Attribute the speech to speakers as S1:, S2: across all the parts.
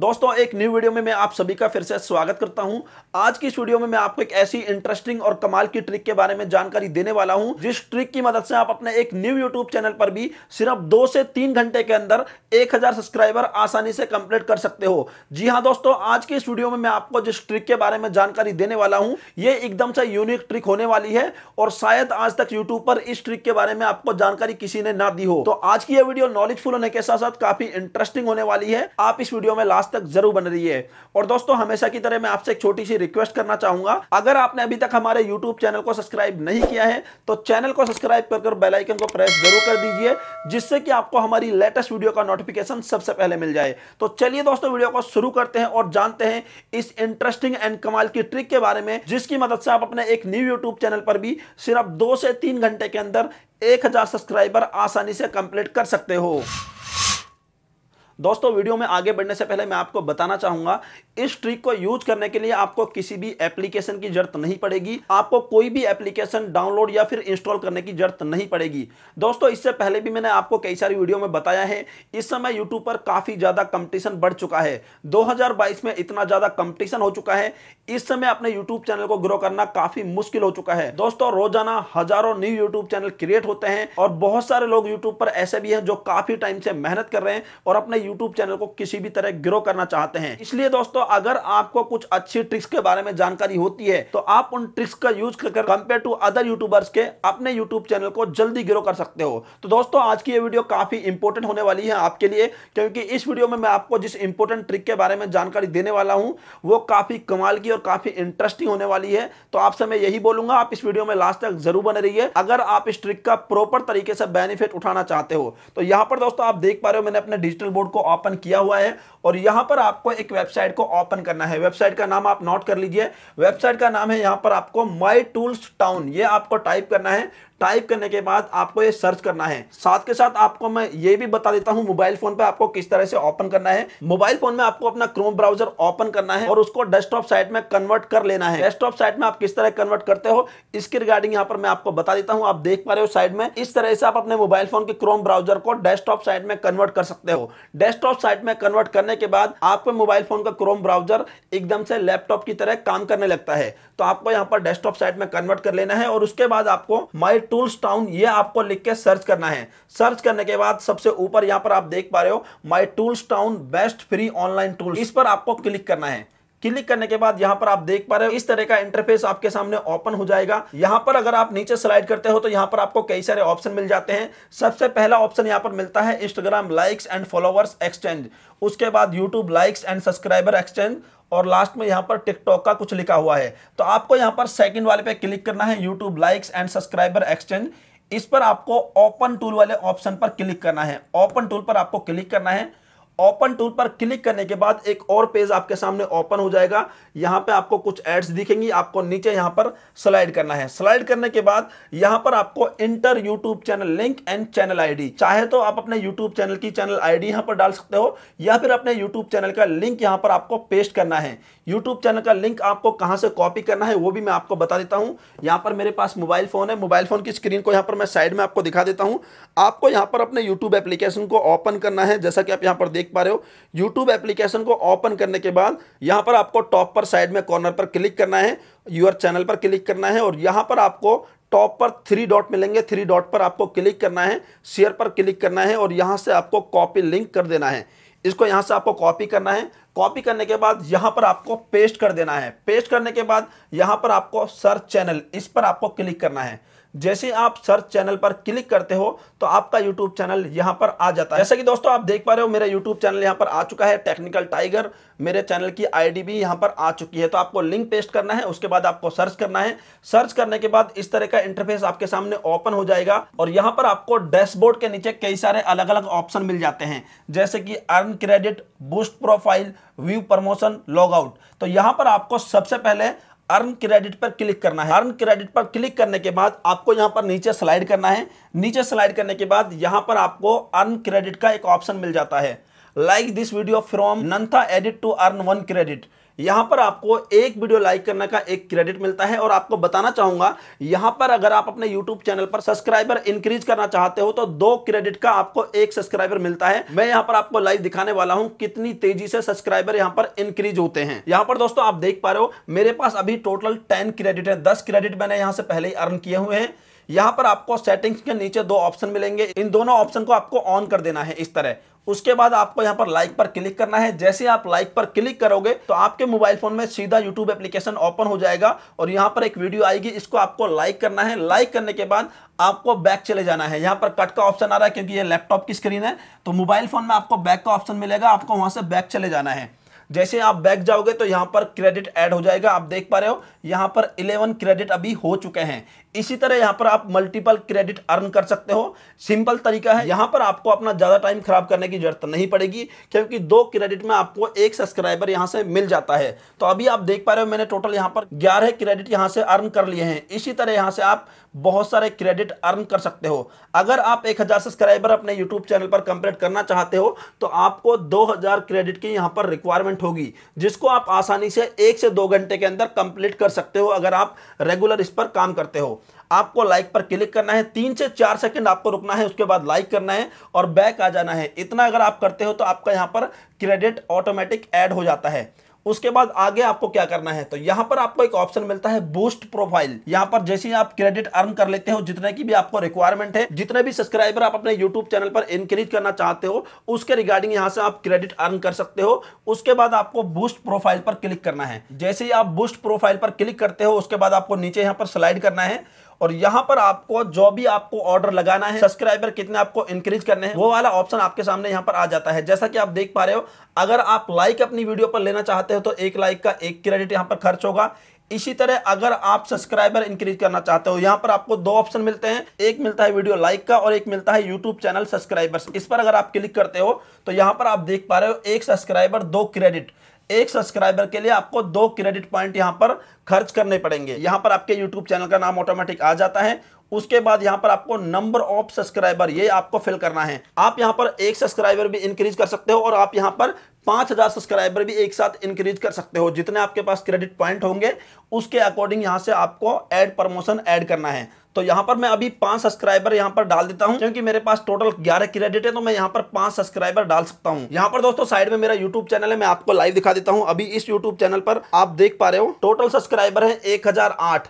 S1: दोस्तों एक new video में मैं आप सभी का फिर से स्वागत करता हूं आज की इस वीडियो में मैं आपको एक ऐसी इंटरेस्टिंग और कमाल की ट्रिक के बारे में जानकारी देने वाला हूं जिस ट्रिक की मदद से आप अपने एक न्यू यूट्यूब चैनल पर भी सिर्फ दो से तीन घंटे के अंदर एक हजार सब्सक्राइबर आसानी से कंप्लीट कर सकते हो जी हाँ दोस्तों आज की इस वीडियो में मैं आपको जिस ट्रिक के बारे में जानकारी देने वाला हूँ ये एकदम से यूनिक ट्रिक होने वाली है और शायद आज तक यूट्यूब पर इस ट्रिक के बारे में आपको जानकारी किसी ने ना दी हो तो आज की यह वीडियो नॉलेजफुल होने के साथ साथ काफी इंटरेस्टिंग होने वाली है आप इस वीडियो में लास्ट तक जरूर बन रही है और दोस्तों हमेशा की तरह मैं आपसे एक छोटी सी रिक्वेस्ट करना चाहूंगा अगर आपने अभी तक हमारे यूट्यूब चैनल को सब्सक्राइब नहीं किया है तो चैनल को सब्सक्राइब कर बेलाइकन को प्रेस जरूर कर दीजिए जिससे कि आपको हमारी लेटेस्ट वीडियो का नोटिफिकेशन सबसे पहले मिल जाए तो चलिए दोस्तों वीडियो को शुरू करते हैं और जानते हैं इस इंटरेस्टिंग एंड कमाल की ट्रिक के बारे में जिसकी मदद से आप अपने एक न्यू यूट्यूब चैनल पर भी सिर्फ दो से तीन घंटे के अंदर एक हजार सब्सक्राइबर आसानी से कंप्लीट कर सकते हो दोस्तों वीडियो में आगे बढ़ने से पहले मैं आपको बताना चाहूंगा इस ट्रिक को यूज करने के लिए आपको किसी भी एप्लीकेशन की जरूरत नहीं पड़ेगी आपको कोई भी एप्लीकेशन डाउनलोड या फिर इंस्टॉल करने की जरूरत नहीं पड़ेगी दोस्तों इससे पहले भी मैंने आपको कई सारी वीडियो में बताया है इस समय यूट्यूब पर काफी ज्यादा कंपटीशन बढ़ चुका है दो में इतना ज्यादा कंपटीशन हो चुका है इस समय अपने यूट्यूब चैनल को ग्रो करना काफी मुश्किल हो चुका है दोस्तों रोजाना हजारों न्यू यूट्यूब चैनल क्रिएट होते हैं और बहुत सारे लोग यूट्यूब पर ऐसे भी हैं जो काफी टाइम से मेहनत कर रहे हैं और अपने यूट्यूब चैनल को किसी भी तरह ग्रो करना चाहते हैं इसलिए दोस्तों अगर आपको कुछ अच्छी ट्रिक्स के बारे में जानकारी होती है तो आप उन ट्रिक्स का यूज कर कंपेयर टू अदर यूट्यूबर्स के अपने यूट्यूब चैनल को जल्दी ग्रो कर सकते हो तो दोस्तों आज की ये वीडियो काफी इंपोर्टेंट होने वाली है आपके लिए क्योंकि इस वीडियो में मैं आपको जिस इंपोर्टेंट ट्रिक के बारे में जानकारी देने वाला हूं वो काफी कमाल की और काफी इंटरेस्टिंग होने वाली है तो आपसे मैं यही बोलूंगा आप इस वीडियो में लास्ट तक जरूर बने रहिए अगर आप इस ट्रिक का प्रॉपर तरीके से बेनिफिट उठाना चाहते हो तो यहां पर दोस्तों आप देख पा रहे हो मैंने अपने डिजिटल बोर्ड को ओपन किया हुआ है और यहां पर आपको एक वेबसाइट को ओपन करना है वेबसाइट का नाम आप नोट कर लीजिए वेबसाइट का नाम है यहां पर आपको माई टूल्स टाउन ये आपको टाइप करना है टाइप करने के बाद आपको ये सर्च करना है साथ के साथ आपको मैं ये भी बता देता हूँ मोबाइल फोन पे आपको किस तरह से ओपन करना है मोबाइल फोन में आपको अपना क्रोम ब्राउजर ओपन करना है और उसको डेस्कटॉप साइट में कन्वर्ट कर लेना है डेस्कटॉप साइट में आप किस तरह कन्वर्ट करते हो इसके रिगार्डिंग यहाँ पर मैं आपको बता देता हूँ आप देख पा रहे हो साइड में इस तरह से आप अपने मोबाइल फोन के क्रोम ब्राउजर को डेस्कटॉप साइट में कन्वर्ट कर सकते हो डेस्कटॉप साइट में कन्वर्ट करने के बाद आपके मोबाइल फोन का क्रोम ब्राउजर एकदम से लैपटॉप की तरह काम करने लगता है तो आपको यहाँ पर डेस्कटॉप साइट में कन्वर्ट कर लेना है और उसके बाद आपको माई टूल्स टाउन ये आपको लिख के सर्च करना है सर्च करने के बाद सबसे ऊपर यहाँ पर आप देख पा रहे हो my tools town best free online tool इस पर आपको क्लिक करना है क्लिक करने के बाद यहाँ पर आप देख पा रहे हो इस तरह का इंटरफेस आपके सामने ओपन हो जाएगा यहाँ पर अगर आप नीचे स्लाइड करते हो तो यहाँ पर आपको कई सारे ऑप्शन मिल जाते हैं सबसे पहला ऑप्शन यहाँ पर मिलता है Instagram likes and followers exchange उसके बाद YouTube likes and subscriber exchange और लास्ट में यहाँ पर टिकटॉक का कुछ लिखा हुआ है तो आपको यहाँ पर सेकंड वाले पे क्लिक करना है YouTube likes and subscriber exchange इस पर आपको ओपन टूल वाले ऑप्शन पर क्लिक करना है ओपन टूल पर आपको क्लिक करना है ओपन टूल पर क्लिक करने के बाद एक और पेज आपके सामने ओपन हो जाएगा यहां पे आपको कुछ एड्स दिखेंगी आपको नीचे यहां पर स्लाइड करना है स्लाइड करने के बाद यहां पर आपको enter YouTube channel link and channel ID चाहे तो आप अपने यूट्यूब चैनल की चैनल आईडी यहां पर डाल सकते हो या फिर अपने यूट्यूब चैनल का लिंक यहां पर आपको पेस्ट करना है यूट्यूब चैनल का लिंक आपको कहां से कॉपी करना है वो भी मैं आपको बता देता हूं यहां पर मेरे पास मोबाइल फोन है मोबाइल फोन की स्क्रीन को यहां पर मैं साइड में आपको दिखा देता हूं आपको यहां पर अपने यूट्यूब एप्लीकेशन को ओपन करना है जैसा कि आप यहां पर देख देख पा रहे हो यूट्यूब एप्लीकेशन को ओपन करने के बाद यहाँ पर आपको टॉप पर साइड में कॉर्नर पर क्लिक करना है यूर चैनल पर क्लिक करना है और यहाँ पर आपको टॉप पर थ्री डॉट मिलेंगे थ्री डॉट पर आपको क्लिक करना है शेयर पर क्लिक करना है और यहाँ से आपको कॉपी लिंक कर देना है इसको यहाँ से आपको कॉपी करना है कॉपी करने के बाद यहाँ पर आपको पेस्ट कर देना है पेस्ट करने के बाद यहाँ पर आपको सर्च चैनल इस पर आपको क्लिक करना है जैसे आप सर्च चैनल पर क्लिक करते हो तो आपका यूट्यूब चैनल यहां पर आ जाता है जैसे कि दोस्तों आप देख पा रहे हो मेरा यूट्यूब चैनल यहां पर आ चुका है टेक्निकल टाइगर मेरे चैनल की आईडी भी यहां पर आ चुकी है तो आपको लिंक पेस्ट करना है उसके बाद आपको सर्च करना है सर्च करने के बाद इस तरह का इंटरफेस आपके सामने ओपन हो जाएगा और यहां पर आपको डैशबोर्ड के नीचे कई सारे अलग अलग ऑप्शन मिल जाते हैं जैसे कि earn credit boost profile view promotion log out तो यहां पर आपको सबसे पहले अर्न क्रेडिट पर क्लिक करना है अर्न क्रेडिट पर क्लिक करने के बाद आपको यहां पर नीचे स्लाइड करना है नीचे स्लाइड करने के बाद यहां पर आपको अर्न क्रेडिट का एक ऑप्शन मिल जाता है लाइक दिस वीडियो फ्रॉम नंथा edit to earn one credit यहां पर आपको एक वीडियो लाइक करने का एक क्रेडिट मिलता है और आपको बताना चाहूंगा यहाँ पर अगर आप अपने यूट्यूब चैनल पर सब्सक्राइबर इंक्रीज करना चाहते हो तो दो क्रेडिट का आपको एक सब्सक्राइबर मिलता है मैं यहां पर आपको लाइव दिखाने वाला हूँ कितनी तेजी से सब्सक्राइबर यहाँ पर इंक्रीज होते हैं यहाँ पर दोस्तों आप देख पा रहे हो मेरे पास अभी टोटल टेन क्रेडिट है दस क्रेडिट मैंने यहाँ से पहले ही अर्न किए हुए हैं यहाँ पर आपको सेटिंग्स के नीचे दो ऑप्शन मिलेंगे इन दोनों ऑप्शन को आपको ऑन कर देना है इस तरह उसके बाद आपको यहाँ पर लाइक पर क्लिक करना है जैसे आप लाइक पर क्लिक करोगे तो आपके मोबाइल फोन में सीधा यूट्यूब एप्लीकेशन ओपन हो जाएगा और यहाँ पर एक वीडियो आएगी इसको आपको लाइक करना है लाइक करने के बाद आपको बैक चले जाना है यहाँ पर कट का ऑप्शन आ रहा है क्योंकि ये लैपटॉप की स्क्रीन है तो मोबाइल फोन में आपको बैक का ऑप्शन मिलेगा आपको वहां से बैक चले जाना है जैसे आप बैक जाओगे तो यहाँ पर क्रेडिट ऐड हो जाएगा आप देख पा रहे हो यहाँ पर 11 क्रेडिट अभी हो चुके हैं इसी तरह यहां पर आप मल्टीपल क्रेडिट अर्न कर सकते हो सिंपल तरीका है यहां पर आपको अपना ज़्यादा टाइम खराब करने की जरूरत नहीं पड़ेगी क्योंकि दो क्रेडिट में आपको एक सब्सक्राइबर यहाँ से मिल जाता है तो अभी आप देख पा रहे हो मैंने टोटल यहाँ पर ग्यारह क्रेडिट यहाँ से अर्न कर लिए हैं इसी तरह यहाँ से आप बहुत सारे क्रेडिट अर्न कर सकते हो अगर आप एक सब्सक्राइबर अपने यूट्यूब चैनल पर कंप्लीट करना चाहते हो तो आपको दो क्रेडिट की यहाँ पर रिक्वायरमेंट प्रोजेक्ट होगी जिसको आप आसानी से एक से दो घंटे के अंदर कंप्लीट कर सकते हो अगर आप रेगुलर इस पर काम करते हो आपको लाइक पर क्लिक करना है तीन से चार सेकंड आपको रुकना है उसके बाद लाइक करना है और बैक आ जाना है इतना अगर आप करते हो तो आपका यहाँ पर क्रेडिट ऑटोमेटिक ऐड हो जाता है उसके बाद आगे आपको क्या करना है तो यहां पर आपको एक ऑप्शन मिलता है बूस्ट प्रोफाइल यहां पर जैसे ही आप क्रेडिट अर्न कर लेते हो जितने की भी आपको रिक्वायरमेंट है जितने भी सब्सक्राइबर आप अपने यूट्यूब चैनल पर इंक्रीज करना चाहते हो उसके रिगार्डिंग यहां से आप क्रेडिट अर्न कर सकते हो उसके बाद आपको बूस्ट प्रोफाइल पर क्लिक करना है जैसे ही आप बूस्ट प्रोफाइल पर क्लिक करते हो उसके बाद आपको नीचे यहाँ पर स्लाइड करना है और यहाँ पर आपको जो भी आपको ऑर्डर लगाना है सब्सक्राइबर कितने आपको इंक्रीज करने हैं वो वाला ऑप्शन आपके सामने यहाँ पर आ जाता है जैसा कि आप देख पा रहे हो अगर आप लाइक अपनी वीडियो पर लेना चाहते हो तो एक लाइक का एक क्रेडिट यहाँ पर खर्च होगा इसी तरह अगर आप सब्सक्राइबर इंक्रीज करना चाहते हो यहाँ पर आपको दो ऑप्शन मिलते हैं एक मिलता है वीडियो लाइक का और एक मिलता है यूट्यूब चैनल सब्सक्राइबर्स इस पर अगर आप क्लिक करते हो तो यहाँ पर आप देख पा रहे हो एक सब्सक्राइबर दो क्रेडिट एक सब्सक्राइबर के लिए आपको दो क्रेडिट पॉइंट यहां पर खर्च करने पड़ेंगे यहां पर आपके यूट्यूब चैनल का नाम ऑटोमेटिक आ जाता है उसके बाद यहां पर आपको नंबर ऑफ सब्सक्राइबर ये आपको फिल करना है आप यहां पर एक सब्सक्राइबर भी इंक्रीज कर सकते हो और आप यहां पर पांच हजार सब्सक्राइबर भी एक साथ इंक्रीज कर सकते हो जितने आपके पास क्रेडिट पॉइंट होंगे उसके अकॉर्डिंग यहां से आपको एड प्रमोशन ऐड करना है तो यहाँ पर मैं अभी पांच सब्सक्राइबर यहाँ पर डाल देता हूँ क्योंकि मेरे पास टोटल ग्यारह क्रेडिट है तो मैं यहाँ पर पांच सब्सक्राइबर डाल सकता हूँ यहाँ पर दोस्तों साइड में मेरा यूट्यूब चैनल है मैं आपको लाइव दिखा देता हूँ अभी इस यूट्यूब चैनल पर आप देख पा रहे हो टोटल सब्सक्राइबर है एक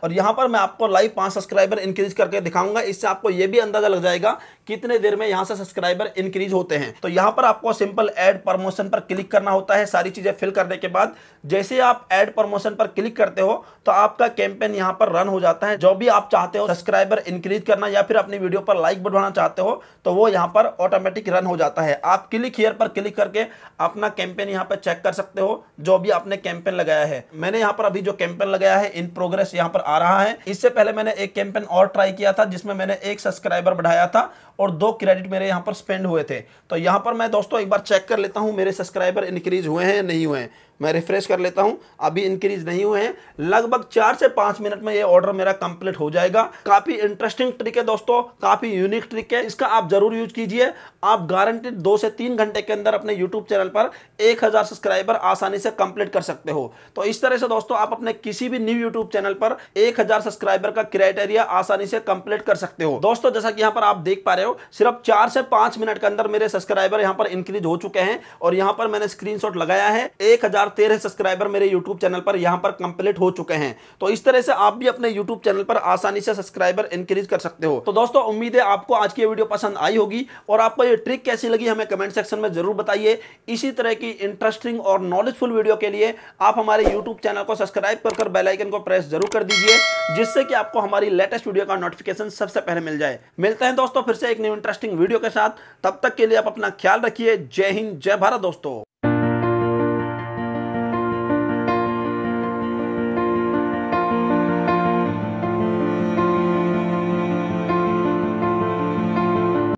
S1: और यहाँ पर मैं आपको लाइव पांच सब्सक्राइबर इंक्रीज करके दिखाऊंगा इससे आपको ये भी अंदाजा लग जाएगा कितने देर में यहाँ से सब्सक्राइबर इंक्रीज होते हैं तो यहाँ पर आपको सिंपल एड प्रमोशन पर क्लिक करना होता है सारी चीजें फिल करने के बाद जैसे आप एड प्रमोशन पर क्लिक करते हो तो आपका कैंपेन यहाँ पर रन हो जाता है जो भी आप चाहते हो सब्सक्राइब सब्सक्राइबर इंक्रीज करना या फिर अपनी वीडियो पर लाइक बढ़वाना चाहते हो तो वो यहाँ पर ऑटोमेटिक रन हो जाता है आप क्लिक हेयर पर क्लिक करके अपना कैंपेन यहाँ पर चेक कर सकते हो जो भी आपने कैंपेन लगाया है मैंने यहाँ पर अभी जो कैंपेन लगाया है इन प्रोग्रेस यहाँ पर आ रहा है इससे पहले मैंने एक कैंपेन और ट्राई किया था जिसमें मैंने एक सब्सक्राइबर बढ़ाया था और दो क्रेडिट मेरे यहाँ पर स्पेंड हुए थे तो यहाँ पर मैं दोस्तों एक बार चेक कर लेता हूँ मेरे सब्सक्राइबर इंक्रीज हुए हैं नहीं हुए हैं मैं रिफ्रेश कर लेता हूँ अभी इंक्रीज नहीं हुए हैं लगभग चार से पाँच मिनट में ये ऑर्डर मेरा कंप्लीट हो जाएगा काफ़ी इंटरेस्टिंग ट्रिक है दोस्तों काफ़ी यूनिक ट्रिक है इसका आप जरूर यूज कीजिए आप गारंटेड दो से तीन घंटे के अंदर अपने यूट्यूब चैनल पर एक हज़ार सब्सक्राइबर आसानी से कंप्लीट कर सकते हो तो इस तरह से दोस्तों आप अपने किसी भी न्यू यूट्यूब चैनल पर एक सब्सक्राइबर का क्राइटेरिया आसानी से कंप्लीट कर सकते हो दोस्तों जैसा कि यहाँ पर आप देख पा रहे हो हो सिर्फ चार से पांच मिनट के अंदर मेरे सब्सक्राइबर यहां पर इंक्रीज हो चुके हैं और यहां पर मैंने स्क्रीन लगाया है एक सब्सक्राइबर मेरे यूट्यूब चैनल पर यहां पर कंप्लीट हो चुके हैं तो इस तरह से आप भी अपने यूट्यूब चैनल पर आसानी से सब्सक्राइबर इंक्रीज कर सकते हो तो दोस्तों उम्मीद है आपको आज की वीडियो पसंद आई होगी और आपको ये ट्रिक कैसी लगी हमें कमेंट सेक्शन में जरूर बताइए इसी तरह की इंटरेस्टिंग और नॉलेजफुल वीडियो के लिए आप हमारे यूट्यूब चैनल को सब्सक्राइब कर बेल आइकन को प्रेस जरूर कर दीजिए जिससे कि आपको हमारी लेटेस्ट वीडियो का नोटिफिकेशन सबसे पहले मिल जाए मिलते हैं दोस्तों फिर से एक एक न्यू इंटरेस्टिंग वीडियो के साथ तब तक के लिए आप अपना ख्याल रखिए जय हिंद जय भारत दोस्तों